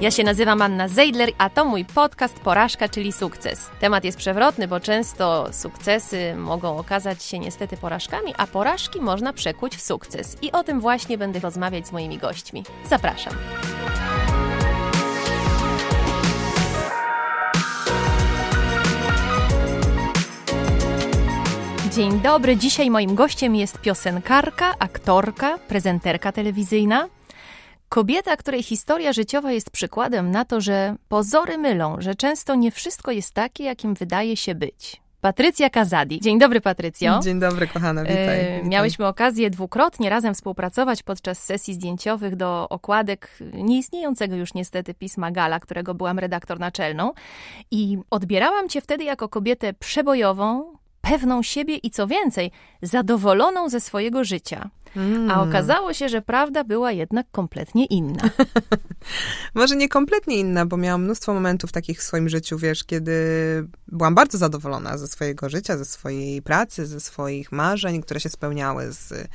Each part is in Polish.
Ja się nazywam Anna Zeidler, a to mój podcast Porażka, czyli sukces. Temat jest przewrotny, bo często sukcesy mogą okazać się niestety porażkami, a porażki można przekuć w sukces. I o tym właśnie będę rozmawiać z moimi gośćmi. Zapraszam. Dzień dobry. Dzisiaj moim gościem jest piosenkarka, aktorka, prezenterka telewizyjna, Kobieta, której historia życiowa jest przykładem na to, że pozory mylą, że często nie wszystko jest takie, jakim wydaje się być. Patrycja Kazadi. Dzień dobry, Patrycjo. Dzień dobry, kochana, witaj, e, Miałyśmy okazję dwukrotnie razem współpracować podczas sesji zdjęciowych do okładek nieistniejącego już niestety pisma Gala, którego byłam redaktor naczelną. I odbierałam cię wtedy jako kobietę przebojową, pewną siebie i co więcej, zadowoloną ze swojego życia. Mm. A okazało się, że prawda była jednak kompletnie inna. Może nie kompletnie inna, bo miałam mnóstwo momentów takich w swoim życiu, wiesz, kiedy byłam bardzo zadowolona ze swojego życia, ze swojej pracy, ze swoich marzeń, które się spełniały z,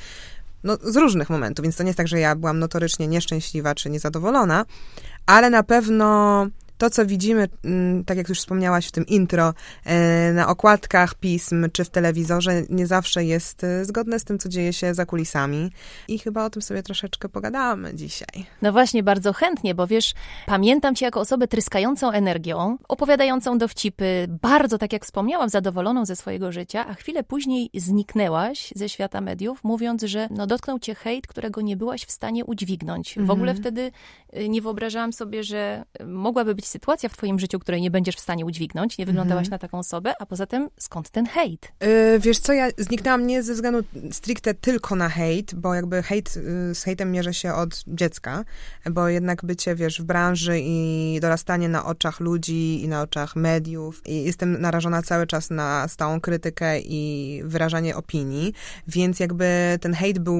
no, z różnych momentów, więc to nie jest tak, że ja byłam notorycznie nieszczęśliwa czy niezadowolona, ale na pewno to, co widzimy, mm, tak jak już wspomniałaś w tym intro, e, na okładkach pism czy w telewizorze, nie zawsze jest e, zgodne z tym, co dzieje się za kulisami. I chyba o tym sobie troszeczkę pogadamy dzisiaj. No właśnie, bardzo chętnie, bo wiesz, pamiętam cię jako osobę tryskającą energią, opowiadającą dowcipy, bardzo, tak jak wspomniałam, zadowoloną ze swojego życia, a chwilę później zniknęłaś ze świata mediów, mówiąc, że no, dotknął cię hejt, którego nie byłaś w stanie udźwignąć. W ogóle mhm. wtedy e, nie wyobrażałam sobie, że mogłaby być sytuacja w twoim życiu, której nie będziesz w stanie udźwignąć, nie wyglądałaś mhm. na taką osobę, a poza tym skąd ten hejt? Yy, wiesz co, ja zniknęłam nie ze względu stricte tylko na hejt, bo jakby hejt, y, z hejtem mierzę się od dziecka, bo jednak bycie, wiesz, w branży i dorastanie na oczach ludzi i na oczach mediów i jestem narażona cały czas na stałą krytykę i wyrażanie opinii, więc jakby ten hejt był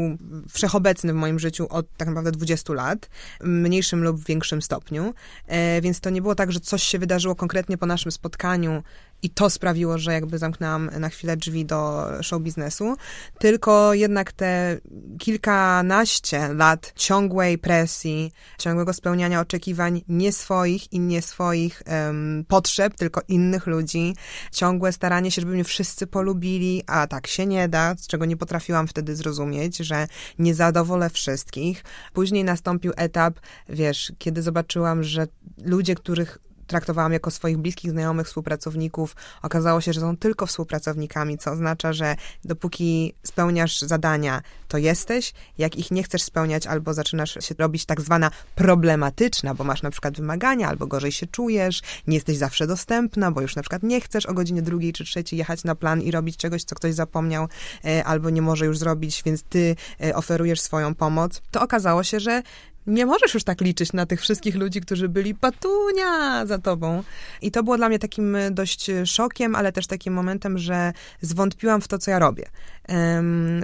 wszechobecny w moim życiu od tak naprawdę 20 lat, mniejszym lub większym stopniu, e, więc to nie było tak, że coś się wydarzyło konkretnie po naszym spotkaniu i to sprawiło, że jakby zamknęłam na chwilę drzwi do show biznesu, tylko jednak te kilkanaście lat ciągłej presji, ciągłego spełniania oczekiwań nie swoich i nie swoich um, potrzeb, tylko innych ludzi, ciągłe staranie się, żeby mnie wszyscy polubili, a tak się nie da, z czego nie potrafiłam wtedy zrozumieć, że nie zadowolę wszystkich. Później nastąpił etap, wiesz, kiedy zobaczyłam, że ludzie, których traktowałam jako swoich bliskich znajomych, współpracowników, okazało się, że są tylko współpracownikami, co oznacza, że dopóki spełniasz zadania, to jesteś, jak ich nie chcesz spełniać albo zaczynasz się robić tak zwana problematyczna, bo masz na przykład wymagania, albo gorzej się czujesz, nie jesteś zawsze dostępna, bo już na przykład nie chcesz o godzinie drugiej czy trzeciej jechać na plan i robić czegoś, co ktoś zapomniał e, albo nie może już zrobić, więc ty e, oferujesz swoją pomoc, to okazało się, że nie możesz już tak liczyć na tych wszystkich ludzi, którzy byli patunia za tobą. I to było dla mnie takim e, dość e, szokiem, ale też takim momentem, że zwątpiłam w to, co ja robię.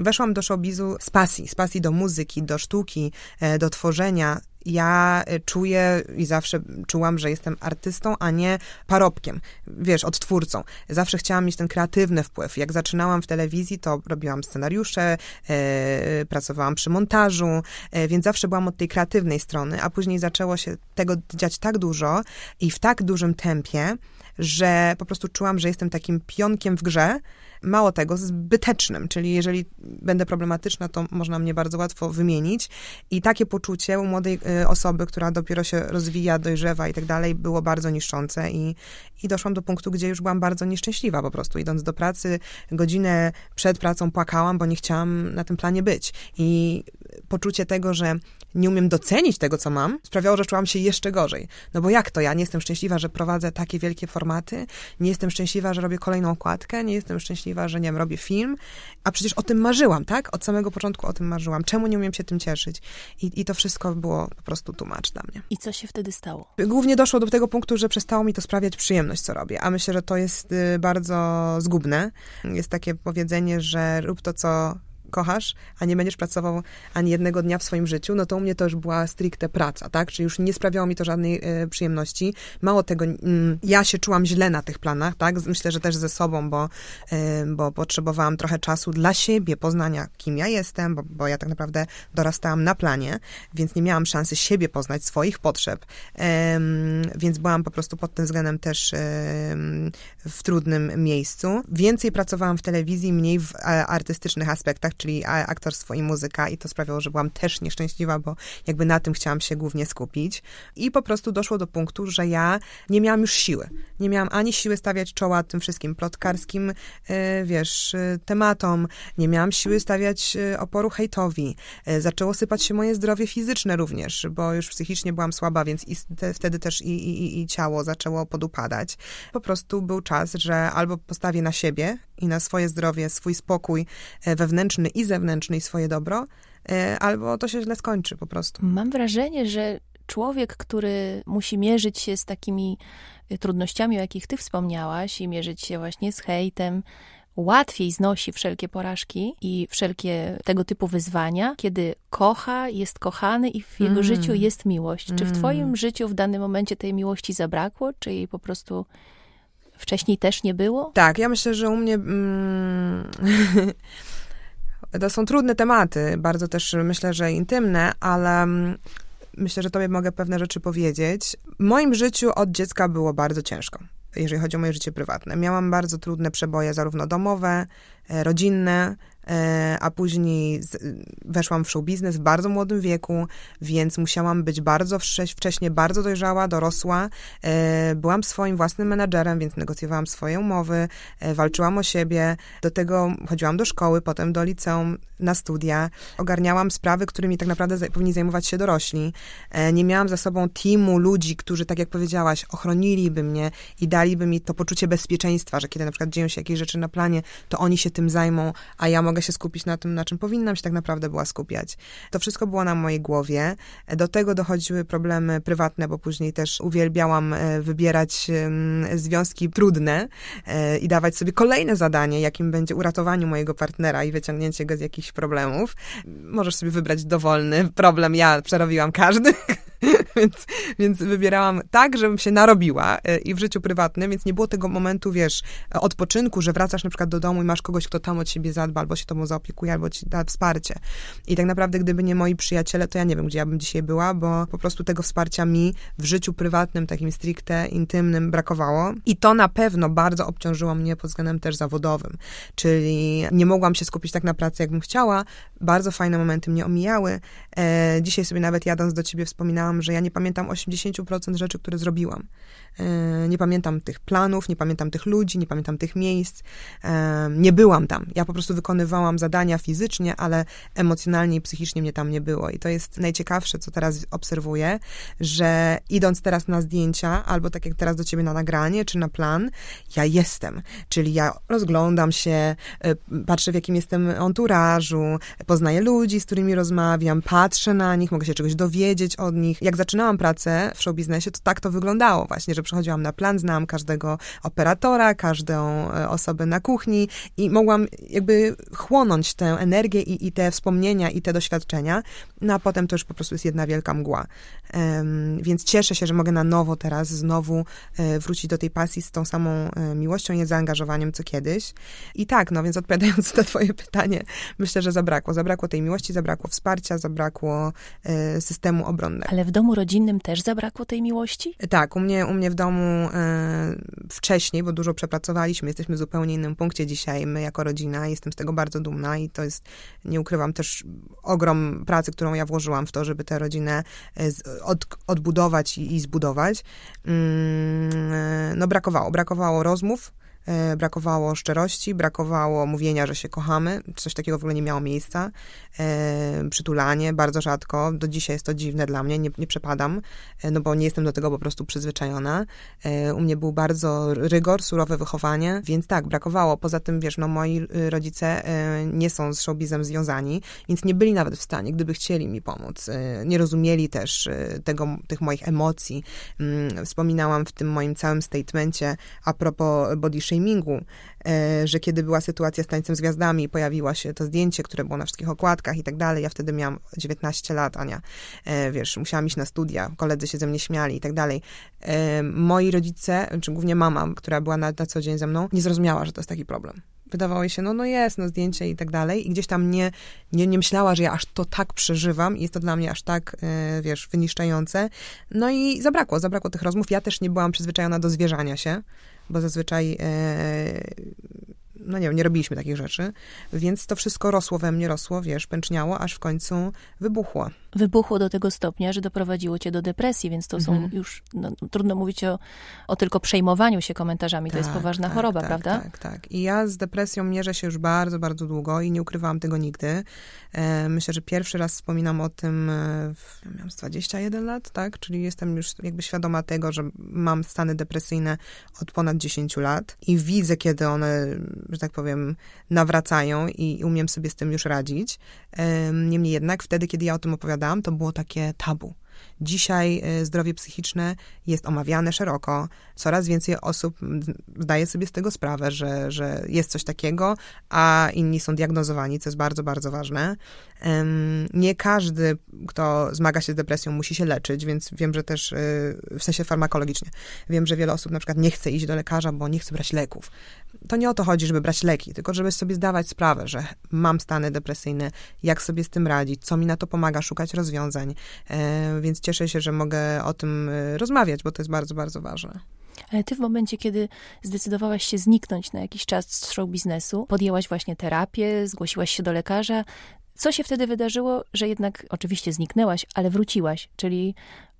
Weszłam do showbizu z pasji, z pasji do muzyki, do sztuki, e, do tworzenia, ja y, czuję i zawsze czułam, że jestem artystą, a nie parobkiem, wiesz, odtwórcą. Zawsze chciałam mieć ten kreatywny wpływ. Jak zaczynałam w telewizji, to robiłam scenariusze, e, pracowałam przy montażu, e, więc zawsze byłam od tej kreatywnej strony, a później zaczęło się tego dziać tak dużo i w tak dużym tempie, że po prostu czułam, że jestem takim pionkiem w grze, Mało tego, zbytecznym, czyli jeżeli będę problematyczna, to można mnie bardzo łatwo wymienić. I takie poczucie u młodej y, osoby, która dopiero się rozwija, dojrzewa i tak dalej, było bardzo niszczące i, i doszłam do punktu, gdzie już byłam bardzo nieszczęśliwa po prostu. Idąc do pracy, godzinę przed pracą płakałam, bo nie chciałam na tym planie być. I poczucie tego, że nie umiem docenić tego, co mam, sprawiało, że czułam się jeszcze gorzej. No bo jak to ja nie jestem szczęśliwa, że prowadzę takie wielkie formaty, nie jestem szczęśliwa, że robię kolejną okładkę, nie jestem szczęśliwa, że nie wiem, robię film, a przecież o tym marzyłam, tak? Od samego początku o tym marzyłam. Czemu nie umiem się tym cieszyć? I, i to wszystko było po prostu tłumacz dla mnie. I co się wtedy stało? Głównie doszło do tego punktu, że przestało mi to sprawiać przyjemność, co robię, a myślę, że to jest y, bardzo zgubne. Jest takie powiedzenie, że rób to, co kochasz, a nie będziesz pracował ani jednego dnia w swoim życiu, no to u mnie to już była stricte praca, tak? Czyli już nie sprawiało mi to żadnej e, przyjemności. Mało tego, mm, ja się czułam źle na tych planach, tak? Myślę, że też ze sobą, bo, e, bo potrzebowałam trochę czasu dla siebie, poznania, kim ja jestem, bo, bo ja tak naprawdę dorastałam na planie, więc nie miałam szansy siebie poznać, swoich potrzeb, e, więc byłam po prostu pod tym względem też w trudnym miejscu. Więcej pracowałam w telewizji, mniej w e, artystycznych aspektach, czyli aktorstwo i muzyka i to sprawiało, że byłam też nieszczęśliwa, bo jakby na tym chciałam się głównie skupić. I po prostu doszło do punktu, że ja nie miałam już siły. Nie miałam ani siły stawiać czoła tym wszystkim plotkarskim, y, wiesz, y, tematom. Nie miałam siły stawiać y, oporu hejtowi. Zaczęło sypać się moje zdrowie fizyczne również, bo już psychicznie byłam słaba, więc te, wtedy też i, i, i ciało zaczęło podupadać. Po prostu był czas, że albo postawię na siebie i na swoje zdrowie, swój spokój e, wewnętrzny i zewnętrzny i swoje dobro, e, albo to się źle skończy po prostu. Mam wrażenie, że człowiek, który musi mierzyć się z takimi e, trudnościami, o jakich ty wspomniałaś, i mierzyć się właśnie z hejtem, łatwiej znosi wszelkie porażki i wszelkie tego typu wyzwania, kiedy kocha, jest kochany i w jego mm. życiu jest miłość. Czy w mm. twoim życiu w danym momencie tej miłości zabrakło, czy jej po prostu wcześniej też nie było? Tak, ja myślę, że u mnie. Mm, to są trudne tematy, bardzo też myślę, że intymne, ale mm, myślę, że tobie mogę pewne rzeczy powiedzieć. W moim życiu od dziecka było bardzo ciężko, jeżeli chodzi o moje życie prywatne. Miałam bardzo trudne przeboje, zarówno domowe, e, rodzinne. E, a później weszłam w show biznes w bardzo młodym wieku, więc musiałam być bardzo wcześnie bardzo dojrzała, dorosła. E, byłam swoim własnym menadżerem, więc negocjowałam swoje umowy, e, walczyłam o siebie. Do tego chodziłam do szkoły, potem do liceum, na studia. Ogarniałam sprawy, którymi tak naprawdę powinni zajmować się dorośli. Nie miałam za sobą teamu ludzi, którzy, tak jak powiedziałaś, ochroniliby mnie i daliby mi to poczucie bezpieczeństwa, że kiedy na przykład dzieją się jakieś rzeczy na planie, to oni się tym zajmą, a ja mogę mogę się skupić na tym, na czym powinnam się tak naprawdę była skupiać. To wszystko było na mojej głowie. Do tego dochodziły problemy prywatne, bo później też uwielbiałam e, wybierać związki trudne e, i dawać sobie kolejne zadanie, jakim będzie uratowanie mojego partnera i wyciągnięcie go z jakichś problemów. Możesz sobie wybrać dowolny problem. Ja przerobiłam każdy. więc, więc wybierałam tak, żebym się narobiła e, i w życiu prywatnym, więc nie było tego momentu, wiesz, odpoczynku, że wracasz na przykład do domu i masz kogoś, kto tam o ciebie zadba, albo się mu zaopiekuje, albo ci da wsparcie. I tak naprawdę, gdyby nie moi przyjaciele, to ja nie wiem, gdzie ja bym dzisiaj była, bo po prostu tego wsparcia mi w życiu prywatnym, takim stricte intymnym, brakowało. I to na pewno bardzo obciążyło mnie pod względem też zawodowym, czyli nie mogłam się skupić tak na pracy, jakbym chciała. Bardzo fajne momenty mnie omijały. E, dzisiaj sobie nawet jadąc do ciebie wspominałam, że ja nie nie pamiętam 80% rzeczy, które zrobiłam. E, nie pamiętam tych planów, nie pamiętam tych ludzi, nie pamiętam tych miejsc, e, nie byłam tam. Ja po prostu wykonywałam zadania fizycznie, ale emocjonalnie i psychicznie mnie tam nie było. I to jest najciekawsze, co teraz obserwuję, że idąc teraz na zdjęcia, albo tak jak teraz do ciebie na nagranie, czy na plan, ja jestem. Czyli ja rozglądam się, e, patrzę w jakim jestem anturażu, poznaję ludzi, z którymi rozmawiam, patrzę na nich, mogę się czegoś dowiedzieć od nich. Jak zaczynałam pracę w showbiznesie, to tak to wyglądało właśnie, że przychodziłam na plan, znałam każdego operatora, każdą e, osobę na kuchni i mogłam jakby chłonąć tę energię i, i te wspomnienia i te doświadczenia, no a potem to już po prostu jest jedna wielka mgła. Więc cieszę się, że mogę na nowo teraz znowu e, wrócić do tej pasji z tą samą e, miłością i zaangażowaniem co kiedyś. I tak, no więc odpowiadając na Twoje pytanie, myślę, że zabrakło. Zabrakło tej miłości, zabrakło wsparcia, zabrakło e, systemu obronnego. Ale w domu rodzinnym też zabrakło tej miłości? Tak, u mnie, u mnie w domu wcześniej, bo dużo przepracowaliśmy, jesteśmy w zupełnie innym punkcie dzisiaj, my jako rodzina, jestem z tego bardzo dumna i to jest, nie ukrywam, też ogrom pracy, którą ja włożyłam w to, żeby tę rodzinę z, od, odbudować i, i zbudować, mm, no brakowało. Brakowało rozmów, E, brakowało szczerości, brakowało mówienia, że się kochamy, coś takiego w ogóle nie miało miejsca, e, przytulanie bardzo rzadko, do dzisiaj jest to dziwne dla mnie, nie, nie przepadam, e, no bo nie jestem do tego po prostu przyzwyczajona. U mnie był bardzo rygor, surowe wychowanie, więc tak, brakowało. Poza tym, wiesz, no moi rodzice nie są z showbizem związani, więc nie byli nawet w stanie, gdyby chcieli mi pomóc. Nie rozumieli też tego, tych moich emocji. Mm, wspominałam w tym moim całym statemencie a propos body shaming, E, że kiedy była sytuacja z Tańcem z Gwiazdami, pojawiła się to zdjęcie, które było na wszystkich okładkach i tak dalej. Ja wtedy miałam 19 lat, Ania, e, wiesz, musiałam iść na studia, koledzy się ze mnie śmiali i tak dalej. E, moi rodzice, czy głównie mama, która była na, na co dzień ze mną, nie zrozumiała, że to jest taki problem wydawało jej się, no, no jest, no zdjęcie i tak dalej. I gdzieś tam nie, nie, nie myślała, że ja aż to tak przeżywam i jest to dla mnie aż tak, wiesz, wyniszczające. No i zabrakło, zabrakło tych rozmów. Ja też nie byłam przyzwyczajona do zwierzania się bo zazwyczaj e, no nie wiem, nie robiliśmy takich rzeczy, więc to wszystko rosło we mnie, rosło, wiesz, pęczniało, aż w końcu wybuchło wybuchło do tego stopnia, że doprowadziło cię do depresji, więc to mhm. są już, no, no, trudno mówić o, o tylko przejmowaniu się komentarzami, tak, to jest tak, poważna tak, choroba, tak, prawda? Tak, tak. I ja z depresją mierzę się już bardzo, bardzo długo i nie ukrywałam tego nigdy. E, myślę, że pierwszy raz wspominam o tym, e, w, ja miałam 21 lat, tak? Czyli jestem już jakby świadoma tego, że mam stany depresyjne od ponad 10 lat i widzę, kiedy one, że tak powiem, nawracają i umiem sobie z tym już radzić. E, niemniej jednak wtedy, kiedy ja o tym opowiadam, to było takie tabu. Dzisiaj y, zdrowie psychiczne jest omawiane szeroko. Coraz więcej osób zdaje sobie z tego sprawę, że, że jest coś takiego, a inni są diagnozowani, co jest bardzo, bardzo ważne. Nie każdy, kto zmaga się z depresją, musi się leczyć, więc wiem, że też y, w sensie farmakologicznie. Wiem, że wiele osób na przykład nie chce iść do lekarza, bo nie chce brać leków to nie o to chodzi, żeby brać leki, tylko żeby sobie zdawać sprawę, że mam stany depresyjne, jak sobie z tym radzić, co mi na to pomaga, szukać rozwiązań. E, więc cieszę się, że mogę o tym e, rozmawiać, bo to jest bardzo, bardzo ważne. Ale ty w momencie, kiedy zdecydowałaś się zniknąć na jakiś czas z show biznesu, podjęłaś właśnie terapię, zgłosiłaś się do lekarza, co się wtedy wydarzyło, że jednak oczywiście zniknęłaś, ale wróciłaś, czyli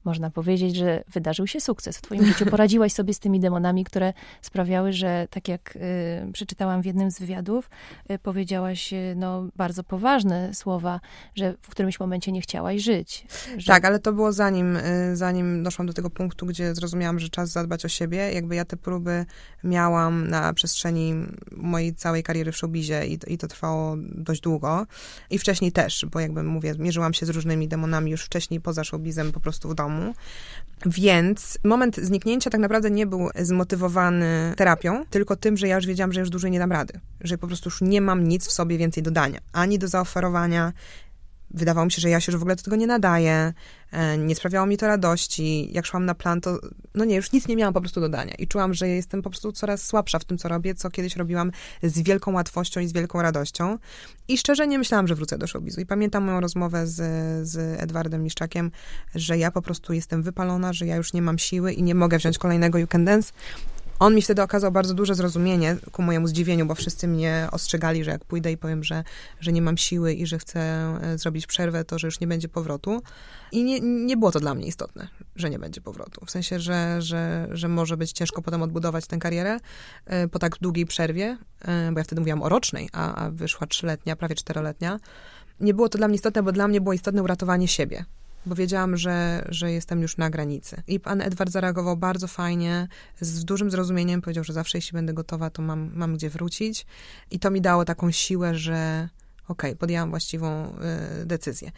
można powiedzieć, że wydarzył się sukces w twoim życiu. Poradziłaś sobie z tymi demonami, które sprawiały, że tak jak y, przeczytałam w jednym z wywiadów, y, powiedziałaś y, no, bardzo poważne słowa, że w którymś momencie nie chciałaś żyć. Że... Tak, ale to było zanim, y, zanim doszłam do tego punktu, gdzie zrozumiałam, że czas zadbać o siebie. Jakby ja te próby miałam na przestrzeni mojej całej kariery w showbizie i, i to trwało dość długo. I wcześniej też, bo jakby mówię, mierzyłam się z różnymi demonami już wcześniej poza showbizem, po prostu w domu domu. Więc moment zniknięcia tak naprawdę nie był zmotywowany terapią, tylko tym, że ja już wiedziałam, że już dłużej nie dam rady, że po prostu już nie mam nic w sobie więcej dodania, ani do zaoferowania, wydawało mi się, że ja się już w ogóle do tego nie nadaję, e, nie sprawiało mi to radości. Jak szłam na plan, to no nie, już nic nie miałam po prostu dodania i czułam, że jestem po prostu coraz słabsza w tym, co robię, co kiedyś robiłam z wielką łatwością i z wielką radością. I szczerze nie myślałam, że wrócę do showbizu. I pamiętam moją rozmowę z, z Edwardem Miszczakiem, że ja po prostu jestem wypalona, że ja już nie mam siły i nie mogę wziąć kolejnego You Can Dance, on mi wtedy okazał bardzo duże zrozumienie ku mojemu zdziwieniu, bo wszyscy mnie ostrzegali, że jak pójdę i powiem, że, że nie mam siły i że chcę e, zrobić przerwę, to że już nie będzie powrotu. I nie, nie było to dla mnie istotne, że nie będzie powrotu. W sensie, że, że, że może być ciężko potem odbudować tę karierę e, po tak długiej przerwie, e, bo ja wtedy mówiłam o rocznej, a, a wyszła trzyletnia, prawie czteroletnia. Nie było to dla mnie istotne, bo dla mnie było istotne uratowanie siebie bo wiedziałam, że, że jestem już na granicy. I pan Edward zareagował bardzo fajnie, z dużym zrozumieniem powiedział, że zawsze jeśli będę gotowa, to mam, mam gdzie wrócić. I to mi dało taką siłę, że okej, okay, podjęłam właściwą y, decyzję.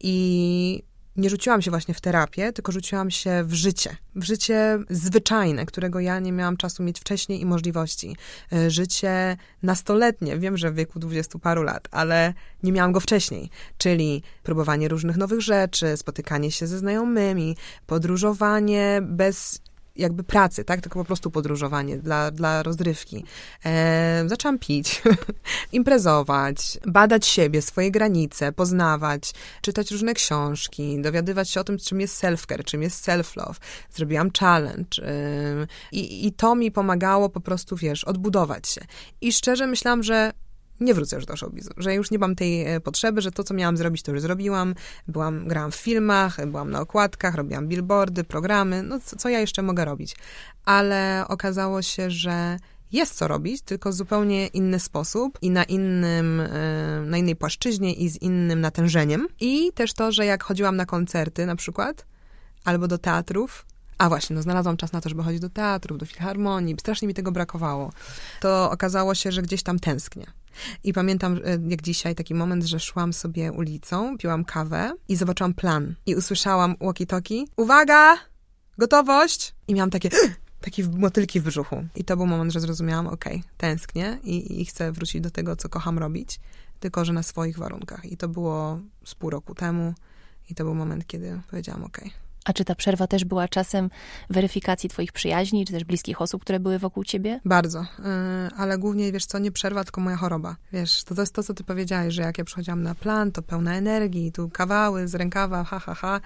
I nie rzuciłam się właśnie w terapię, tylko rzuciłam się w życie. W życie zwyczajne, którego ja nie miałam czasu mieć wcześniej i możliwości. E, życie nastoletnie, wiem, że w wieku dwudziestu paru lat, ale nie miałam go wcześniej. Czyli próbowanie różnych nowych rzeczy, spotykanie się ze znajomymi, podróżowanie bez jakby pracy, tak? Tylko po prostu podróżowanie dla, dla rozrywki. E, zaczęłam pić, imprezować, badać siebie, swoje granice, poznawać, czytać różne książki, dowiadywać się o tym, czym jest self-care, czym jest self-love. Zrobiłam challenge e, i, i to mi pomagało po prostu, wiesz, odbudować się. I szczerze myślałam, że nie wrócę już do showbizu, że już nie mam tej e, potrzeby, że to, co miałam zrobić, to już zrobiłam. Byłam, grałam w filmach, byłam na okładkach, robiłam billboardy, programy, no co, co ja jeszcze mogę robić? Ale okazało się, że jest co robić, tylko zupełnie inny sposób i na innym, e, na innej płaszczyźnie i z innym natężeniem. I też to, że jak chodziłam na koncerty na przykład, albo do teatrów, a właśnie, no znalazłam czas na to, żeby chodzić do teatrów, do filharmonii, strasznie mi tego brakowało. To okazało się, że gdzieś tam tęsknię. I pamiętam e, jak dzisiaj taki moment, że szłam sobie ulicą, piłam kawę i zobaczyłam plan. I usłyszałam walkie-talkie, uwaga, gotowość! I miałam takie taki motylki w brzuchu. I to był moment, że zrozumiałam, okej, okay, tęsknię i, i chcę wrócić do tego, co kocham robić, tylko że na swoich warunkach. I to było z pół roku temu i to był moment, kiedy powiedziałam, okej, okay a czy ta przerwa też była czasem weryfikacji twoich przyjaźni, czy też bliskich osób, które były wokół ciebie? Bardzo. Y, ale głównie, wiesz co, nie przerwa, tylko moja choroba. Wiesz, to, to jest to, co ty powiedziałaś, że jak ja przychodziłam na plan, to pełna energii, tu kawały z rękawa, ha, ha, ha.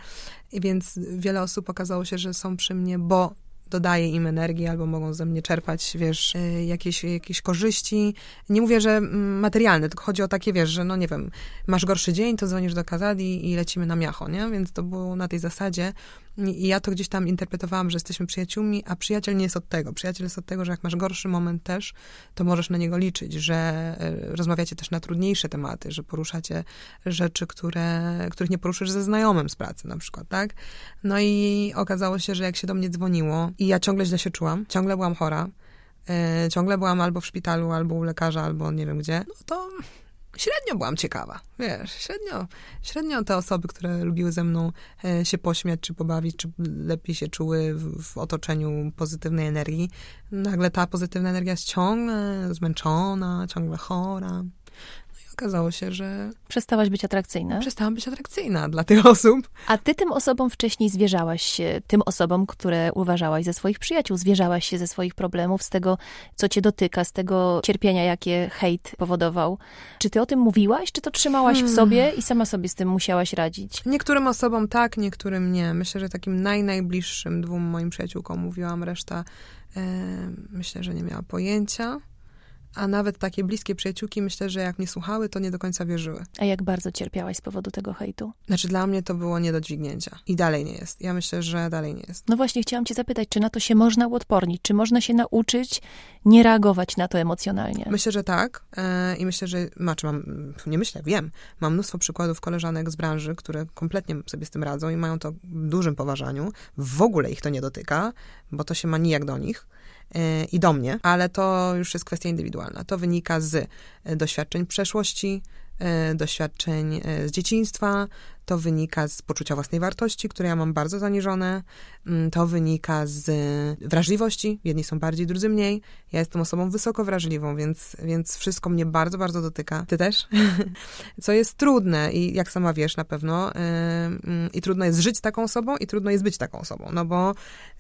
I więc wiele osób okazało się, że są przy mnie, bo dodaję im energii albo mogą ze mnie czerpać, wiesz, y, jakieś, jakieś korzyści. Nie mówię, że mm, materialne, tylko chodzi o takie, wiesz, że no nie wiem, masz gorszy dzień, to dzwonisz do Kazadi i lecimy na miacho, nie? Więc to było na tej zasadzie. I ja to gdzieś tam interpretowałam, że jesteśmy przyjaciółmi, a przyjaciel nie jest od tego. Przyjaciel jest od tego, że jak masz gorszy moment też, to możesz na niego liczyć, że e, rozmawiacie też na trudniejsze tematy, że poruszacie rzeczy, które, których nie poruszysz ze znajomym z pracy na przykład, tak? No i okazało się, że jak się do mnie dzwoniło i ja ciągle źle się czułam, ciągle byłam chora, e, ciągle byłam albo w szpitalu, albo u lekarza, albo nie wiem gdzie, no to średnio byłam ciekawa. Wiesz, średnio, średnio te osoby, które lubiły ze mną e, się pośmiać, czy pobawić, czy lepiej się czuły w, w otoczeniu pozytywnej energii, nagle ta pozytywna energia jest ciągle zmęczona, ciągle chora okazało się, że... Przestałaś być atrakcyjna? Przestałam być atrakcyjna dla tych osób. A ty tym osobom wcześniej zwierzałaś się, tym osobom, które uważałaś za swoich przyjaciół, zwierzałaś się ze swoich problemów, z tego, co cię dotyka, z tego cierpienia, jakie hejt powodował. Czy ty o tym mówiłaś, czy to trzymałaś hmm. w sobie i sama sobie z tym musiałaś radzić? Niektórym osobom tak, niektórym nie. Myślę, że takim naj, najbliższym dwóm moim przyjaciółkom mówiłam, reszta e, myślę, że nie miała pojęcia a nawet takie bliskie przyjaciółki, myślę, że jak mnie słuchały, to nie do końca wierzyły. A jak bardzo cierpiałaś z powodu tego hejtu? Znaczy, dla mnie to było nie do dźwignięcia. I dalej nie jest. Ja myślę, że dalej nie jest. No właśnie, chciałam cię zapytać, czy na to się można uodpornić? Czy można się nauczyć nie reagować na to emocjonalnie? Myślę, że tak. E, I myślę, że, znaczy mam, nie myślę, wiem, mam mnóstwo przykładów koleżanek z branży, które kompletnie sobie z tym radzą i mają to w dużym poważaniu. W ogóle ich to nie dotyka, bo to się ma nijak do nich i do mnie, ale to już jest kwestia indywidualna. To wynika z e, doświadczeń przeszłości, e, doświadczeń e, z dzieciństwa, to wynika z poczucia własnej wartości, które ja mam bardzo zaniżone. Mm, to wynika z y, wrażliwości. Jedni są bardziej, drudzy mniej. Ja jestem osobą wysoko wrażliwą, więc, więc wszystko mnie bardzo, bardzo dotyka. Ty też? Co jest trudne i jak sama wiesz na pewno. Y, mm, I trudno jest żyć taką osobą i trudno jest być taką osobą. No bo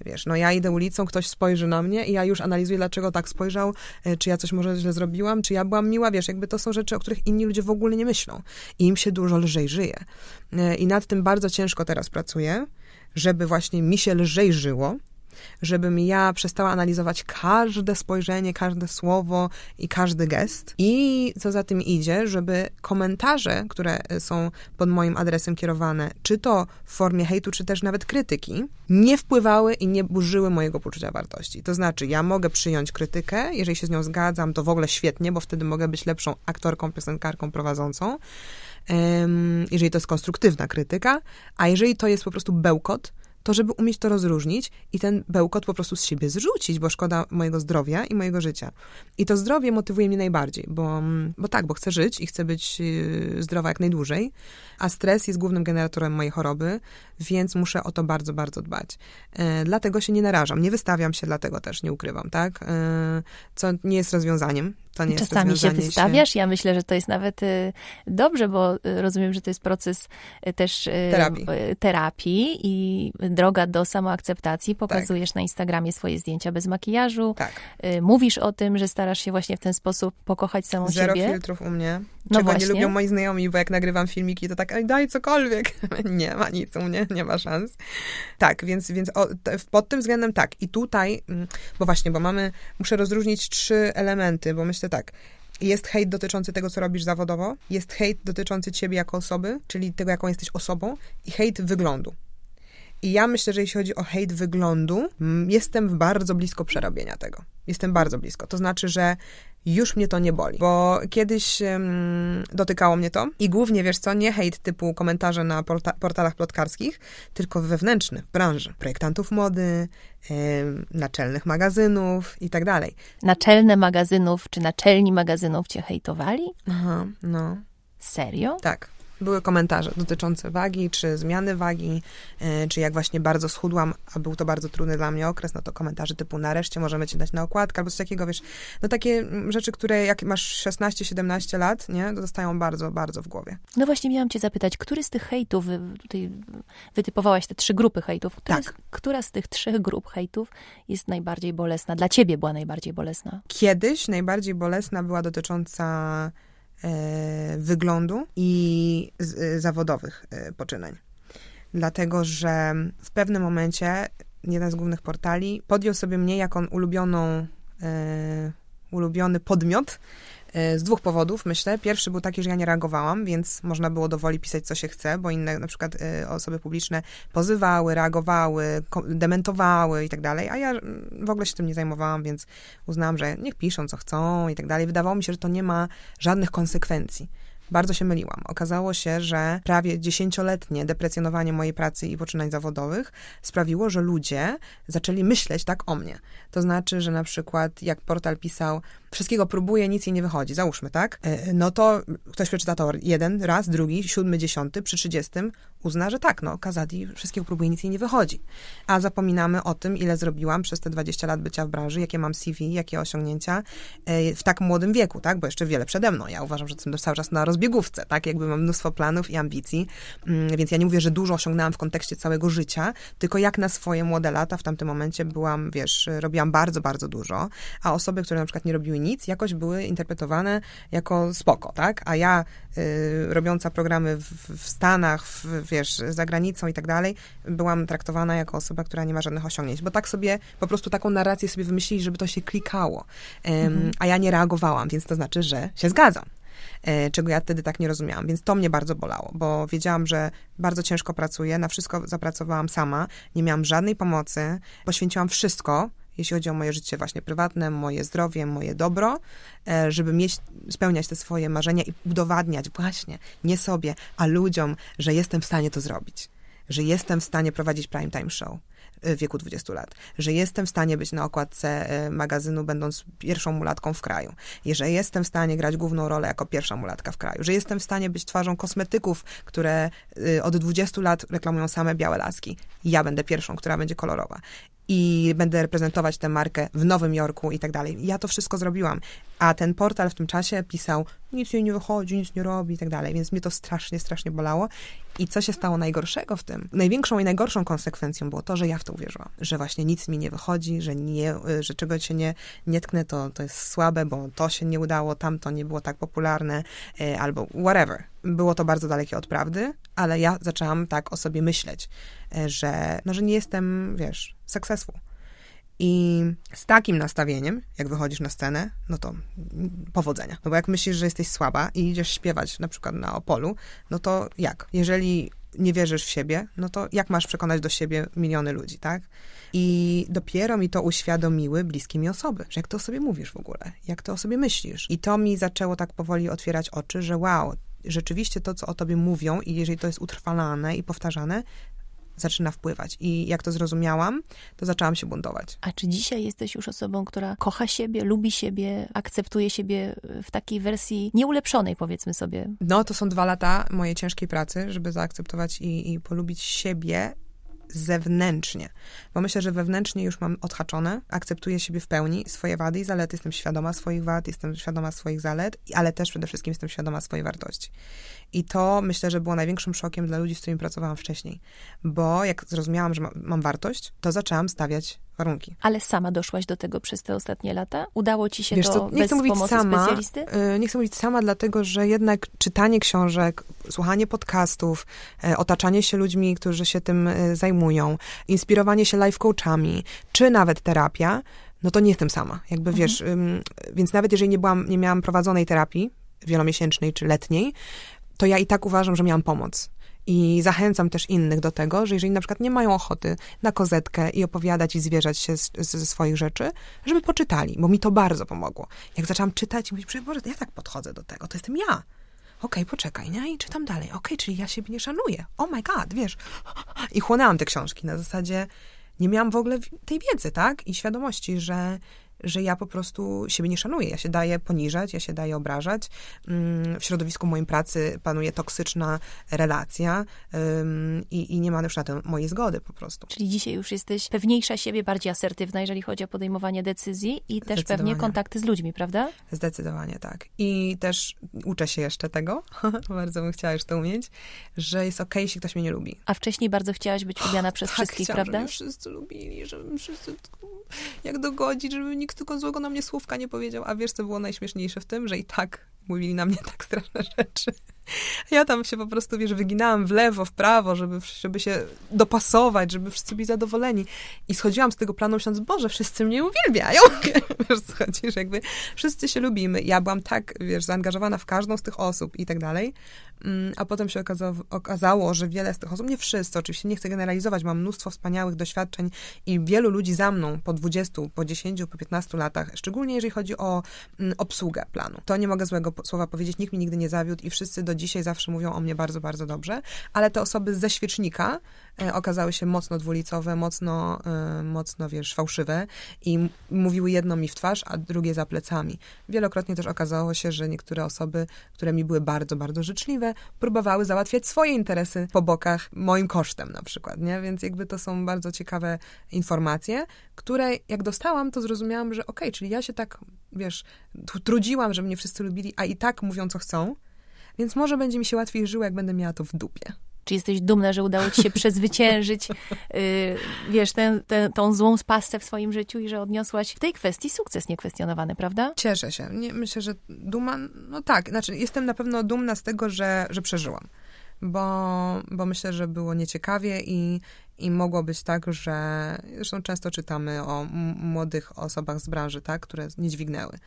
wiesz, no ja idę ulicą, ktoś spojrzy na mnie i ja już analizuję, dlaczego tak spojrzał, y, czy ja coś może źle zrobiłam, czy ja byłam miła. Wiesz, jakby to są rzeczy, o których inni ludzie w ogóle nie myślą. I im się dużo lżej żyje. E, I nad tym bardzo ciężko teraz pracuję, żeby właśnie mi się lżej żyło, żebym ja przestała analizować każde spojrzenie, każde słowo i każdy gest. I co za tym idzie, żeby komentarze, które e, są pod moim adresem kierowane, czy to w formie hejtu, czy też nawet krytyki, nie wpływały i nie burzyły mojego poczucia wartości. To znaczy, ja mogę przyjąć krytykę, jeżeli się z nią zgadzam, to w ogóle świetnie, bo wtedy mogę być lepszą aktorką, piosenkarką, prowadzącą jeżeli to jest konstruktywna krytyka, a jeżeli to jest po prostu bełkot, to żeby umieć to rozróżnić i ten bełkot po prostu z siebie zrzucić, bo szkoda mojego zdrowia i mojego życia. I to zdrowie motywuje mnie najbardziej, bo, mm, bo tak, bo chcę żyć i chcę być yy, zdrowa jak najdłużej, a stres jest głównym generatorem mojej choroby, więc muszę o to bardzo, bardzo dbać. E, dlatego się nie narażam, nie wystawiam się, dlatego też nie ukrywam, tak? E, co nie jest rozwiązaniem, Czasami się wystawiasz. Się... Ja myślę, że to jest nawet y, dobrze, bo y, rozumiem, że to jest proces y, też y, terapii. Y, terapii i droga do samoakceptacji. Pokazujesz tak. na Instagramie swoje zdjęcia bez makijażu. Tak. Y, mówisz o tym, że starasz się właśnie w ten sposób pokochać samą Zero siebie. Zero filtrów u mnie. No Czego właśnie. nie lubią moi znajomi, bo jak nagrywam filmiki, to tak, daj cokolwiek. nie ma nic u mnie, nie ma szans. Tak, więc, więc o, pod tym względem tak. I tutaj, mm, bo właśnie, bo mamy, muszę rozróżnić trzy elementy, bo myślę tak, jest hejt dotyczący tego, co robisz zawodowo, jest hejt dotyczący ciebie jako osoby, czyli tego, jaką jesteś osobą, i hejt wyglądu. I ja myślę, że jeśli chodzi o hejt wyglądu, jestem bardzo blisko przerobienia tego. Jestem bardzo blisko. To znaczy, że już mnie to nie boli, bo kiedyś um, dotykało mnie to i głównie, wiesz co, nie hejt typu komentarze na porta portalach plotkarskich, tylko wewnętrzny, w branży. Projektantów mody, yy, naczelnych magazynów i tak dalej. Naczelne magazynów czy naczelni magazynów cię hejtowali? Aha, no. Serio? Tak były komentarze dotyczące wagi, czy zmiany wagi, e, czy jak właśnie bardzo schudłam, a był to bardzo trudny dla mnie okres, no to komentarze typu nareszcie możemy ci dać na okładkę, albo coś takiego, wiesz, no takie mm, rzeczy, które jak masz 16-17 lat, nie, to zostają bardzo, bardzo w głowie. No właśnie miałam cię zapytać, który z tych hejtów, y, tutaj wytypowałaś te trzy grupy hejtów, która, tak. z, która z tych trzech grup hejtów jest najbardziej bolesna, dla ciebie była najbardziej bolesna? Kiedyś najbardziej bolesna była dotycząca E, wyglądu i e, zawodowych e, poczynań. Dlatego, że w pewnym momencie jeden z głównych portali podjął sobie mnie jako ulubioną, ulubiony podmiot E, z dwóch powodów, myślę. Pierwszy był taki, że ja nie reagowałam, więc można było dowoli pisać, co się chce, bo inne na przykład e, osoby publiczne pozywały, reagowały, dementowały i tak dalej, a ja mm, w ogóle się tym nie zajmowałam, więc uznałam, że niech piszą, co chcą i tak dalej. Wydawało mi się, że to nie ma żadnych konsekwencji. Bardzo się myliłam. Okazało się, że prawie dziesięcioletnie deprecjonowanie mojej pracy i poczynań zawodowych sprawiło, że ludzie zaczęli myśleć tak o mnie. To znaczy, że na przykład jak portal pisał, wszystkiego próbuję, nic jej nie wychodzi, załóżmy, tak? E, no to ktoś przeczyta to jeden raz, drugi, siódmy, dziesiąty, przy trzydziestym, uzna, że tak, no Kazadi wszystkiego próbuje, nic jej nie wychodzi. A zapominamy o tym, ile zrobiłam przez te 20 lat bycia w branży, jakie mam CV, jakie osiągnięcia e, w tak młodym wieku, tak? Bo jeszcze wiele przede mną. Ja uważam, że jestem cały czas na rozbiegówce, tak? Jakby mam mnóstwo planów i ambicji, mm, więc ja nie mówię, że dużo osiągnęłam w kontekście całego życia, tylko jak na swoje młode lata w tamtym momencie byłam, wiesz, robiłam bardzo, bardzo dużo, a osoby, które na przykład nie robiły nic, jakoś były interpretowane jako spoko, tak? A ja y, robiąca programy w, w Stanach, w, wiesz, za granicą i tak dalej, byłam traktowana jako osoba, która nie ma żadnych osiągnięć, bo tak sobie, po prostu taką narrację sobie wymyślili, żeby to się klikało. Um, mhm. A ja nie reagowałam, więc to znaczy, że się zgadzam e, czego ja wtedy tak nie rozumiałam, więc to mnie bardzo bolało, bo wiedziałam, że bardzo ciężko pracuję, na wszystko zapracowałam sama, nie miałam żadnej pomocy, poświęciłam wszystko, jeśli chodzi o moje życie właśnie prywatne, moje zdrowie, moje dobro, e, żeby mieć, spełniać te swoje marzenia i udowadniać właśnie nie sobie, a ludziom, że jestem w stanie to zrobić, że jestem w stanie prowadzić prime time show e, w wieku 20 lat, że jestem w stanie być na okładce e, magazynu, będąc pierwszą mulatką w kraju, i że jestem w stanie grać główną rolę jako pierwsza mulatka w kraju, że jestem w stanie być twarzą kosmetyków, które od 20 lat reklamują same białe laski. Ja będę pierwszą, która będzie kolorowa i będę reprezentować tę markę w Nowym Jorku i tak dalej. Ja to wszystko zrobiłam. A ten portal w tym czasie pisał, nic jej nie wychodzi, nic nie robi i tak dalej. Więc mnie to strasznie, strasznie bolało. I co się stało najgorszego w tym? Największą i najgorszą konsekwencją było to, że ja w to uwierzyłam. Że właśnie nic mi nie wychodzi, że, nie, że czego się nie, nie tknę, to, to jest słabe, bo to się nie udało, tamto nie było tak popularne, e, albo whatever. Było to bardzo dalekie od prawdy, ale ja zaczęłam tak o sobie myśleć, e, że, no, że nie jestem, wiesz, sukcesu. I z takim nastawieniem, jak wychodzisz na scenę, no to powodzenia. No bo jak myślisz, że jesteś słaba i idziesz śpiewać na przykład na Opolu, no to jak? Jeżeli nie wierzysz w siebie, no to jak masz przekonać do siebie miliony ludzi, tak? I dopiero mi to uświadomiły bliskie mi osoby, że jak to o sobie mówisz w ogóle, jak to o sobie myślisz. I to mi zaczęło tak powoli otwierać oczy, że wow, rzeczywiście to, co o tobie mówią i jeżeli to jest utrwalane i powtarzane, zaczyna wpływać. I jak to zrozumiałam, to zaczęłam się buntować. A czy dzisiaj jesteś już osobą, która kocha siebie, lubi siebie, akceptuje siebie e, w takiej wersji nieulepszonej, powiedzmy sobie? No, to są dwa lata mojej ciężkiej pracy, żeby zaakceptować i, i polubić siebie zewnętrznie, bo myślę, że wewnętrznie już mam odhaczone, akceptuję siebie w pełni, swoje wady i zalety, jestem świadoma swoich wad, jestem świadoma swoich zalet, ale też przede wszystkim jestem świadoma swojej wartości. I to myślę, że było największym szokiem dla ludzi, z którymi pracowałam wcześniej, bo jak zrozumiałam, że mam wartość, to zaczęłam stawiać warunki. Ale sama doszłaś do tego przez te ostatnie lata? Udało ci się Wiesz to co, nie bez chcę mówić pomocy sama, specjalisty? Y, nie chcę mówić sama, dlatego że jednak czytanie książek, słuchanie podcastów, y, otaczanie się ludźmi, którzy się tym y, zajmują, inspirowanie się life coachami, czy nawet terapia, no to nie jestem sama. Jakby mhm. wiesz, więc nawet jeżeli nie, byłam, nie miałam prowadzonej terapii wielomiesięcznej czy letniej, to ja i tak uważam, że miałam pomoc. I zachęcam też innych do tego, że jeżeli na przykład nie mają ochoty na kozetkę i opowiadać i zwierzać się ze swoich rzeczy, żeby poczytali, bo mi to bardzo pomogło. Jak zaczęłam czytać, i myślę, może ja tak podchodzę do tego, to jestem ja okej, okay, poczekaj, nie? No I czytam dalej. Okej, okay, czyli ja siebie nie szanuję. Oh my god, wiesz. I chłonęłam te książki na zasadzie, nie miałam w ogóle tej wiedzy, tak? I świadomości, że że ja po prostu siebie nie szanuję. Ja się daję poniżać, ja się daję obrażać. Mm, w środowisku mojej pracy panuje toksyczna relacja i, i nie ma już na to mojej zgody po prostu. Czyli dzisiaj już jesteś pewniejsza siebie, bardziej asertywna, jeżeli chodzi o podejmowanie decyzji i też pewnie kontakty z ludźmi, prawda? Zdecydowanie tak. I też uczę się jeszcze tego, bardzo bym chciała już to umieć, że jest okej, okay, jeśli ktoś mnie nie lubi. A wcześniej bardzo chciałaś być lubiana oh, przez tak, wszystkich, prawda? Żeby wszyscy lubili, żebym wszyscy jak dogodzić, żeby nikt tylko złego na mnie słówka nie powiedział. A wiesz, co było najśmieszniejsze w tym? Że i tak mówili na mnie tak straszne rzeczy. Ja tam się po prostu, wiesz, wyginałam w lewo, w prawo, żeby, żeby się dopasować, żeby wszyscy byli zadowoleni. I schodziłam z tego planu, myśląc, Boże, wszyscy mnie uwielbiają. Wiesz, schodzisz, jakby wszyscy się lubimy. Ja byłam tak, wiesz, zaangażowana w każdą z tych osób i tak dalej, Mm, a potem się okazało, okazało, że wiele z tych osób, nie wszyscy oczywiście, nie chcę generalizować, mam mnóstwo wspaniałych doświadczeń i wielu ludzi za mną po 20, po 10, po 15 latach, szczególnie jeżeli chodzi o mm, obsługę planu. To nie mogę złego słowa powiedzieć, nikt mi nigdy nie zawiódł i wszyscy do dzisiaj zawsze mówią o mnie bardzo, bardzo dobrze, ale te osoby ze świecznika e, okazały się mocno dwulicowe, mocno, e, mocno wiesz, fałszywe i mówiły jedno mi w twarz, a drugie za plecami. Wielokrotnie też okazało się, że niektóre osoby, które mi były bardzo, bardzo życzliwe, próbowały załatwiać swoje interesy po bokach moim kosztem na przykład, nie? Więc jakby to są bardzo ciekawe informacje, które jak dostałam, to zrozumiałam, że okej, okay, czyli ja się tak, wiesz, trudziłam, że mnie wszyscy lubili, a i tak mówią, co chcą, więc może będzie mi się łatwiej żyło, jak będę miała to w dupie czy jesteś dumna, że udało ci się przezwyciężyć, y, wiesz, tę, tą złą spastę w swoim życiu i że odniosłaś w tej kwestii sukces niekwestionowany, prawda? Cieszę się. Nie, myślę, że duma, no tak, znaczy jestem na pewno dumna z tego, że, że przeżyłam. Bo, bo myślę, że było nieciekawie i, i mogło być tak, że zresztą często czytamy o młodych osobach z branży, tak, które nie dźwignęły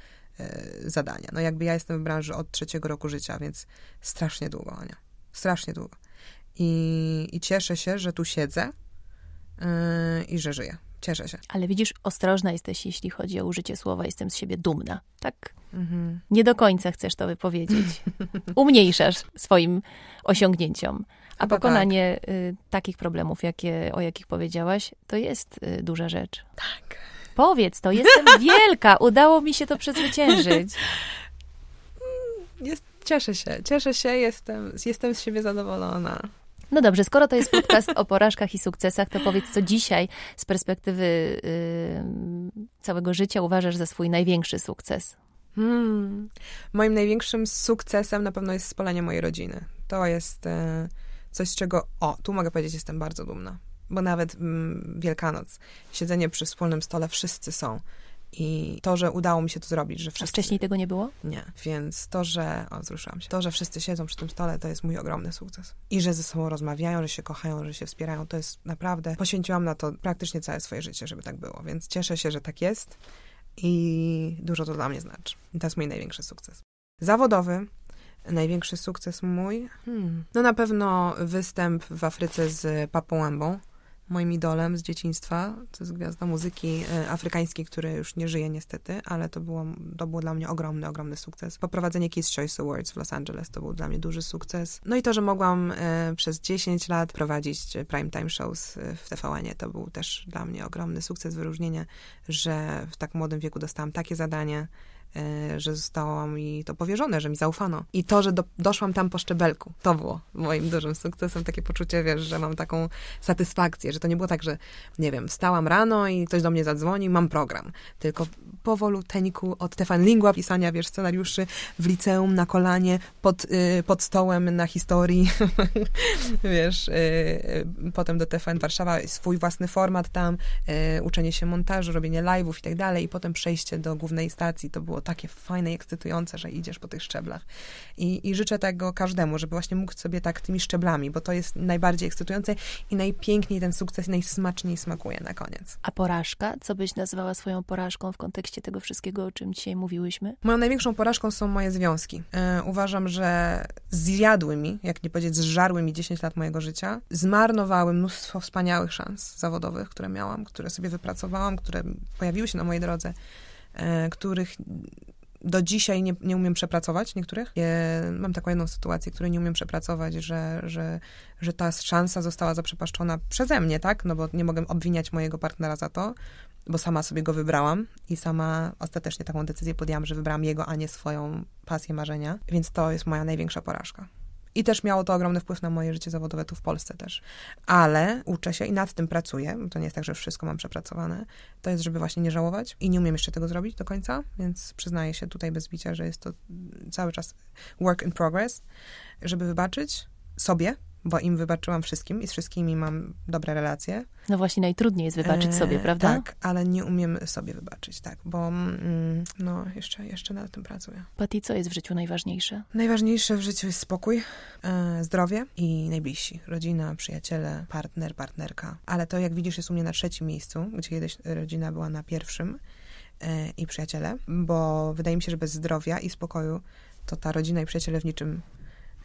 y, zadania. No jakby ja jestem w branży od trzeciego roku życia, więc strasznie długo, Ania. Strasznie długo. I, i cieszę się, że tu siedzę yy, i że żyję. Cieszę się. Ale widzisz, ostrożna jesteś, jeśli chodzi o użycie słowa. Jestem z siebie dumna. Tak? Mhm. Nie do końca chcesz to wypowiedzieć. Umniejszasz swoim osiągnięciom. A pokonanie tak. Y, takich problemów, jakie, o jakich powiedziałaś, to jest y, duża rzecz. Tak. Powiedz to, jestem wielka, udało mi się to przezwyciężyć. Mm, jest, cieszę się, cieszę się, jestem, jestem z siebie zadowolona. No dobrze, skoro to jest podcast o porażkach i sukcesach, to powiedz, co dzisiaj z perspektywy yy, całego życia uważasz za swój największy sukces? Hmm. Moim największym sukcesem na pewno jest spalenie mojej rodziny. To jest y, coś, z czego, o, tu mogę powiedzieć, jestem bardzo dumna. Bo nawet mm, Wielkanoc, siedzenie przy wspólnym stole, wszyscy są. I to, że udało mi się to zrobić, że wszyscy... A wcześniej tego nie było? Nie. Więc to, że... O, wzruszyłam się. To, że wszyscy siedzą przy tym stole, to jest mój ogromny sukces. I że ze sobą rozmawiają, że się kochają, że się wspierają, to jest naprawdę... Poświęciłam na to praktycznie całe swoje życie, żeby tak było. Więc cieszę się, że tak jest i dużo to dla mnie znaczy. I to jest mój największy sukces. Zawodowy Największy sukces mój? Hmm. No na pewno występ w Afryce z Papą Łębą moim idolem z dzieciństwa. To jest gwiazda muzyki e, afrykańskiej, który już nie żyje niestety, ale to było, to było dla mnie ogromny, ogromny sukces. Poprowadzenie Kiss Choice Awards w Los Angeles to był dla mnie duży sukces. No i to, że mogłam e, przez 10 lat prowadzić primetime shows e, w TVN-ie, to był też dla mnie ogromny sukces, wyróżnienie, że w tak młodym wieku dostałam takie zadanie, E, że zostało mi to powierzone, że mi zaufano. I to, że do, doszłam tam po szczebelku, to było moim dużym sukcesem. Takie poczucie, wiesz, że mam taką satysfakcję, że to nie było tak, że, nie wiem, wstałam rano i ktoś do mnie zadzwoni, mam program. Tylko powoluteńku od Stefan Lingua, pisania, wiesz, scenariuszy w liceum, na kolanie, pod, y, pod stołem, na historii, wiesz, y, y, potem do TFN Warszawa, swój własny format tam, y, uczenie się montażu, robienie live'ów i tak dalej, i potem przejście do głównej stacji, to było takie fajne i ekscytujące, że idziesz po tych szczeblach. I, I życzę tego każdemu, żeby właśnie mógł sobie tak tymi szczeblami, bo to jest najbardziej ekscytujące i najpiękniej ten sukces najsmaczniej smakuje na koniec. A porażka? Co byś nazwała swoją porażką w kontekście tego wszystkiego, o czym dzisiaj mówiłyśmy? Moją największą porażką są moje związki. Yy, uważam, że zjadły mi, jak nie powiedzieć, zżarły mi 10 lat mojego życia. Zmarnowały mnóstwo wspaniałych szans zawodowych, które miałam, które sobie wypracowałam, które pojawiły się na mojej drodze. E, których do dzisiaj nie, nie umiem przepracować, niektórych. E, mam taką jedną sytuację, której nie umiem przepracować, że, że, że ta szansa została zaprzepaszczona przeze mnie, tak? No bo nie mogę obwiniać mojego partnera za to, bo sama sobie go wybrałam i sama ostatecznie taką decyzję podjęłam, że wybrałam jego, a nie swoją pasję, marzenia. Więc to jest moja największa porażka. I też miało to ogromny wpływ na moje życie zawodowe tu w Polsce też. Ale uczę się i nad tym pracuję. To nie jest tak, że wszystko mam przepracowane. To jest, żeby właśnie nie żałować. I nie umiem jeszcze tego zrobić do końca, więc przyznaję się tutaj bez bicia, że jest to cały czas work in progress, żeby wybaczyć sobie, bo im wybaczyłam wszystkim i z wszystkimi mam dobre relacje. No właśnie, najtrudniej jest wybaczyć e, sobie, prawda? Tak, ale nie umiem sobie wybaczyć, tak, bo mm, no, jeszcze, jeszcze nad tym pracuję. Pati, co jest w życiu najważniejsze? Najważniejsze w życiu jest spokój, e, zdrowie i najbliżsi. Rodzina, przyjaciele, partner, partnerka. Ale to, jak widzisz, jest u mnie na trzecim miejscu, gdzie kiedyś rodzina była na pierwszym e, i przyjaciele, bo wydaje mi się, że bez zdrowia i spokoju to ta rodzina i przyjaciele w niczym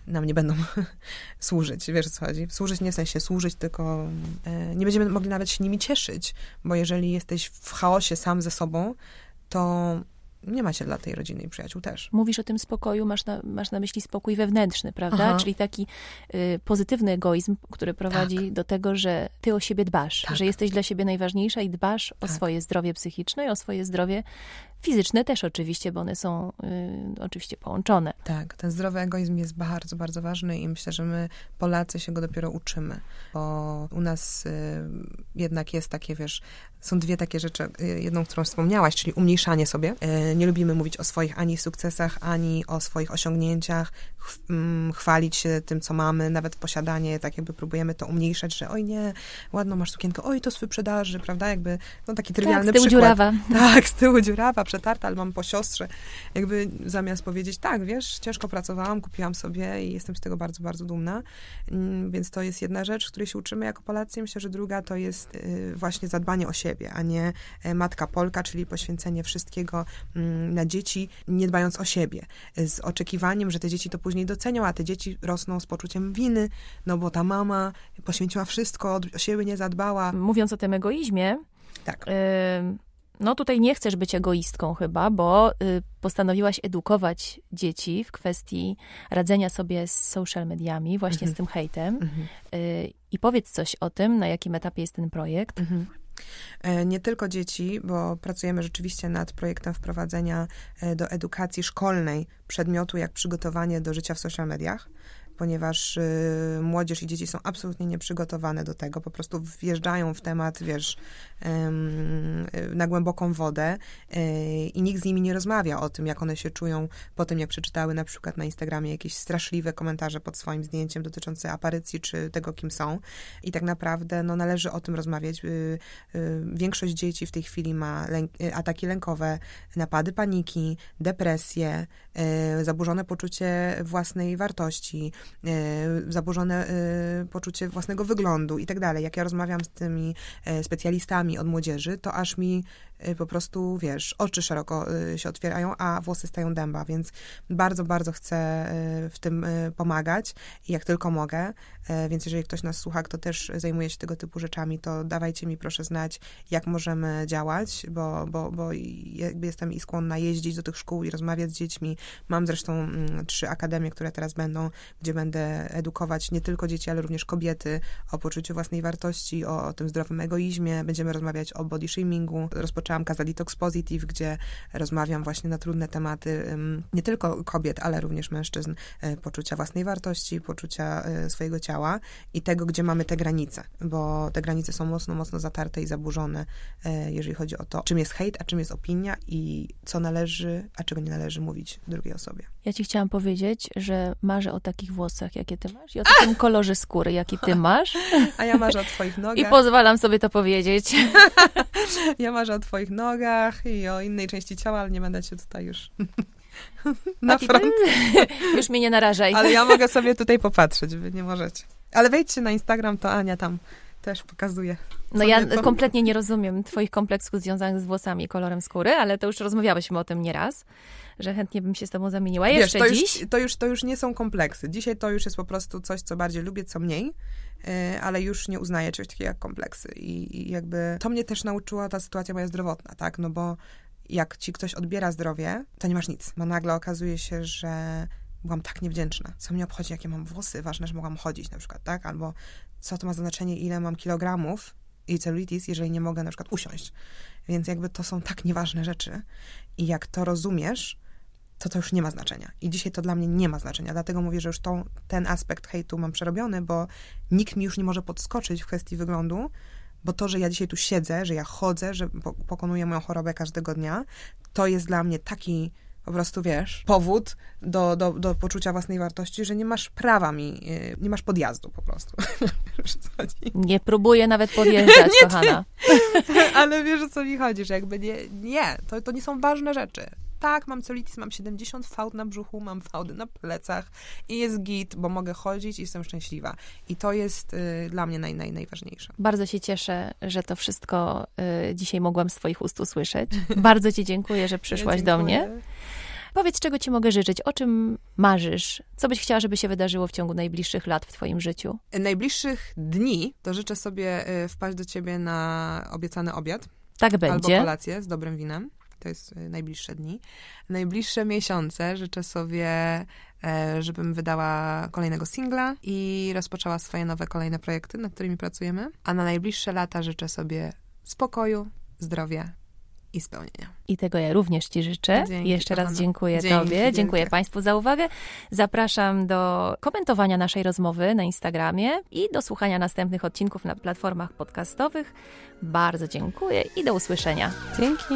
nam nie będą służyć, wiesz o co chodzi? Służyć nie w sensie służyć, tylko e, nie będziemy mogli nawet się nimi cieszyć, bo jeżeli jesteś w chaosie sam ze sobą, to nie ma się dla tej rodziny i przyjaciół też. Mówisz o tym spokoju, masz na, masz na myśli spokój wewnętrzny, prawda? Aha. Czyli taki y, pozytywny egoizm, który prowadzi tak. do tego, że ty o siebie dbasz, tak. że jesteś dla siebie najważniejsza i dbasz tak. o swoje zdrowie psychiczne i o swoje zdrowie Fizyczne też oczywiście, bo one są y, oczywiście połączone. Tak, ten zdrowy egoizm jest bardzo, bardzo ważny i myślę, że my Polacy się go dopiero uczymy, bo u nas y, jednak jest takie, wiesz, są dwie takie rzeczy, y, jedną, którą wspomniałaś, czyli umniejszanie sobie. Y, nie lubimy mówić o swoich ani sukcesach, ani o swoich osiągnięciach, mm, chwalić się tym, co mamy, nawet posiadanie, tak jakby próbujemy to umniejszać, że oj nie, ładno masz sukienkę, oj to z wyprzedaży, prawda, jakby, no taki trywialny tak, z tyłu przykład. dziurawa. Tak, z tyłu dziurawa, przetarta, ale mam po siostrze. Jakby zamiast powiedzieć, tak, wiesz, ciężko pracowałam, kupiłam sobie i jestem z tego bardzo, bardzo dumna. Mm, więc to jest jedna rzecz, której się uczymy jako Polacy. Myślę, że druga to jest y, właśnie zadbanie o siebie, a nie e, matka Polka, czyli poświęcenie wszystkiego mm, na dzieci, nie dbając o siebie. Z oczekiwaniem, że te dzieci to później docenią, a te dzieci rosną z poczuciem winy, no bo ta mama poświęciła wszystko, o siebie nie zadbała. Mówiąc o tym egoizmie, tak no tutaj nie chcesz być egoistką chyba, bo y, postanowiłaś edukować dzieci w kwestii radzenia sobie z social mediami, właśnie z mhm. tym hejtem. Mhm. Y, I powiedz coś o tym, na jakim etapie jest ten projekt. Mhm. E, nie tylko dzieci, bo pracujemy rzeczywiście nad projektem wprowadzenia e, do edukacji szkolnej przedmiotu jak przygotowanie do życia w social mediach ponieważ y, młodzież i dzieci są absolutnie nieprzygotowane do tego, po prostu wjeżdżają w temat, wiesz, na głęboką wodę y, i nikt z nimi nie rozmawia o tym, jak one się czują po tym, jak przeczytały na przykład na Instagramie jakieś straszliwe komentarze pod swoim zdjęciem dotyczące aparycji czy tego, kim są. I tak naprawdę no, należy o tym rozmawiać. Y, większość dzieci w tej chwili ma lęk ataki lękowe, napady paniki, depresje, E, zaburzone poczucie własnej wartości, e, zaburzone e, poczucie własnego wyglądu i tak dalej. Jak ja rozmawiam z tymi specjalistami od młodzieży, to aż mi Y, po prostu, wiesz, oczy szeroko y, się otwierają, a włosy stają dęba, więc bardzo, bardzo chcę y, w tym pomagać i jak tylko mogę, więc jeżeli ktoś nas słucha, kto też zajmuje się tego typu rzeczami, to dawajcie mi proszę znać, jak możemy działać, bo, bo, bo jakby jestem i skłonna jeździć do tych szkół i rozmawiać z dziećmi. Mam zresztą mm, trzy akademie, które teraz będą, gdzie będę edukować nie tylko dzieci, ale również kobiety o poczuciu własnej wartości, o, o tym zdrowym egoizmie. Będziemy rozmawiać o body shamingu, zaczęłam Casa Detox Positive, gdzie rozmawiam właśnie na trudne tematy nie tylko kobiet, ale również mężczyzn, y, poczucia własnej wartości, poczucia y, swojego ciała i tego, gdzie mamy te granice, bo te granice są mocno, mocno zatarte i zaburzone, y, jeżeli chodzi o to, czym jest hejt, a czym jest opinia i co należy, a czego nie należy mówić drugiej osobie. Ja ci chciałam powiedzieć, że marzę o takich włosach, jakie ty masz i o takim ah! kolorze skóry, jaki ty masz. A ja marzę o twoich nogach. I pozwalam sobie to powiedzieć. ja marzę o twoich twoich nogach i o innej części ciała, ale nie będę cię tutaj już na front. już mnie nie narażaj. Ale ja mogę sobie tutaj popatrzeć, wy nie możecie. Ale wejdźcie na Instagram, to Ania tam też pokazuje. No ja nieco. kompletnie nie rozumiem twoich kompleksów związanych z włosami i kolorem skóry, ale to już rozmawiałyśmy o tym nieraz, że chętnie bym się z tobą zamieniła Wiesz, jeszcze to dziś. to, już, to już nie są kompleksy. Dzisiaj to już jest po prostu coś, co bardziej lubię, co mniej, yy, ale już nie uznaję czegoś takiego jak kompleksy. I, I jakby to mnie też nauczyła ta sytuacja moja zdrowotna, tak? No bo jak ci ktoś odbiera zdrowie, to nie masz nic, bo nagle okazuje się, że byłam tak niewdzięczna. Co mnie obchodzi, jakie mam włosy, ważne, że mogłam chodzić na przykład, tak? Albo co to ma znaczenie, ile mam kilogramów i celulitis, jeżeli nie mogę na przykład usiąść. Więc jakby to są tak nieważne rzeczy i jak to rozumiesz, to to już nie ma znaczenia. I dzisiaj to dla mnie nie ma znaczenia. Dlatego mówię, że już tą, ten aspekt hejtu mam przerobiony, bo nikt mi już nie może podskoczyć w kwestii wyglądu, bo to, że ja dzisiaj tu siedzę, że ja chodzę, że pokonuję moją chorobę każdego dnia, to jest dla mnie taki po prostu wiesz, powód do, do, do poczucia własnej wartości, że nie masz prawa mi, y, nie masz podjazdu po prostu. nie próbuję nawet podjeżdżać, nie, kochana. ale wiesz, o co mi chodzisz, jakby nie, nie, to, to nie są ważne rzeczy tak, mam celitis, mam 70 fałd na brzuchu, mam fałdy na plecach i jest git, bo mogę chodzić i jestem szczęśliwa. I to jest y, dla mnie naj, naj, najważniejsze. Bardzo się cieszę, że to wszystko y, dzisiaj mogłam z twoich ust usłyszeć. Bardzo ci dziękuję, że przyszłaś ja do mnie. Powiedz, czego ci mogę życzyć, o czym marzysz, co byś chciała, żeby się wydarzyło w ciągu najbliższych lat w twoim życiu? Najbliższych dni to życzę sobie y, wpaść do ciebie na obiecany obiad. Tak będzie. Albo kolację z dobrym winem to jest e, najbliższe dni, najbliższe miesiące życzę sobie, e, żebym wydała kolejnego singla i rozpoczęła swoje nowe, kolejne projekty, nad którymi pracujemy. A na najbliższe lata życzę sobie spokoju, zdrowia i spełnienia. I tego ja również Ci życzę. Dzięki, Jeszcze raz dziękuję dzięki, Tobie, dziękuję Państwu za uwagę. Zapraszam do komentowania naszej rozmowy na Instagramie i do słuchania następnych odcinków na platformach podcastowych. Bardzo dziękuję i do usłyszenia. Dzięki.